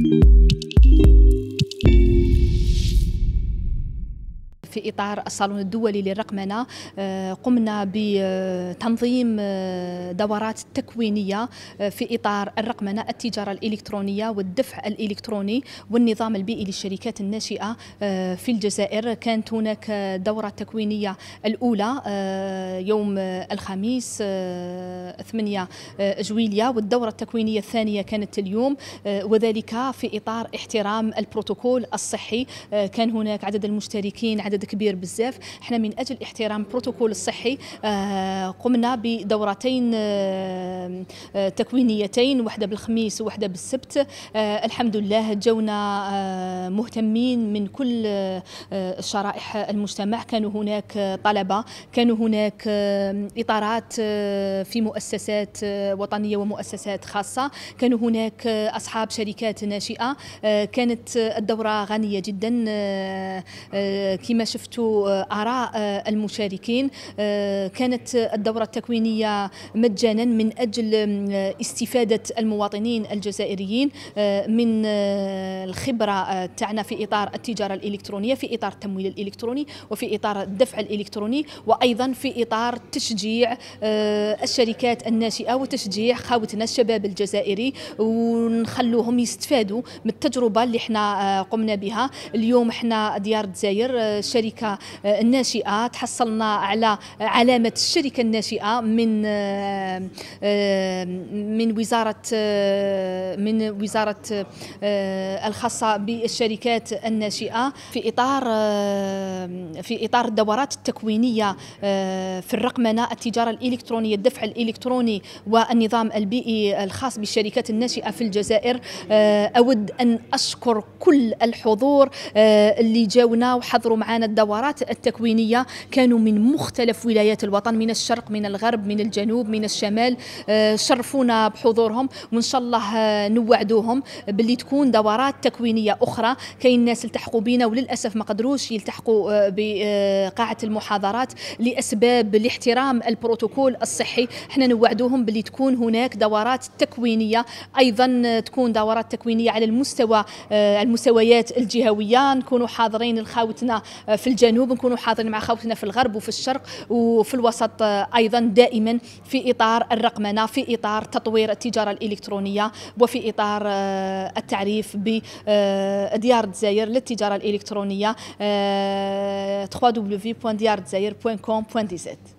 Thank you. في إطار الصالون الدولي للرقمنة آه، قمنا بتنظيم آه، دورات تكوينية آه، في إطار الرقمنة التجارة الإلكترونية والدفع الإلكتروني والنظام البيئي للشركات الناشئة في الجزائر كانت هناك دورة تكوينية الأولى يوم الخميس 8 جويلية والدورة التكوينية الثانية كانت اليوم وذلك في إطار احترام البروتوكول الصحي كان هناك عدد المشتركين عدد كبير بزاف احنا من اجل احترام البروتوكول الصحي آه، قمنا بدورتين آه، آه، تكوينيتين واحده بالخميس وواحده بالسبت الحمد لله جونا مهتمين من كل شرائح المجتمع كانوا هناك طلبه كانوا هناك اطارات في مؤسسات وطنيه ومؤسسات خاصه كانوا هناك اصحاب شركات ناشئه كانت الدوره غنيه جدا كما شفتوا آه، آراء آه، المشاركين آه، كانت الدورة التكوينية مجانا من أجل استفادة المواطنين الجزائريين من الخبرة تاعنا في إطار التجارة الإلكترونية في إطار التمويل الإلكتروني وفي إطار الدفع الإلكتروني وأيضا في إطار تشجيع الشركات الناشئة وتشجيع خاوتنا الشباب الجزائري ونخلوهم يستفادوا من التجربة اللي احنا قمنا بها اليوم احنا ديار الجزائر الشركه آه، الناشئه تحصلنا على علامه الشركه الناشئه من آه، آه، من وزاره من وزاره الخاصه بالشركات الناشئه في اطار في اطار الدورات التكوينيه في الرقمنه التجاره الالكترونيه الدفع الالكتروني والنظام البيئي الخاص بالشركات الناشئه في الجزائر اود ان اشكر كل الحضور اللي جاونا وحضروا معنا الدورات التكوينية كانوا من مختلف ولايات الوطن من الشرق من الغرب من الجنوب من الشمال آه، شرفونا بحضورهم وإن شاء الله آه، نوعدوهم باللي تكون دورات تكوينية أخرى كاين ناس التحقوا بينا وللأسف ما قدروش يلتحقوا آه، بقاعة المحاضرات لأسباب لاحترام البروتوكول الصحي احنا نوعدوهم باللي تكون هناك دورات تكوينية أيضا تكون دورات تكوينية على المستوى المستويات الجهوية نكونوا حاضرين لخاوتنا في الجنوب نكونوا حاضرين مع خوتنا في الغرب وفي الشرق وفي الوسط آه، ايضا دائما في اطار الرقمنه في اطار تطوير التجاره الالكترونيه وفي اطار آه، التعريف بديار آه، الجزائر للتجاره الالكترونيه www.diardjazair.com.dz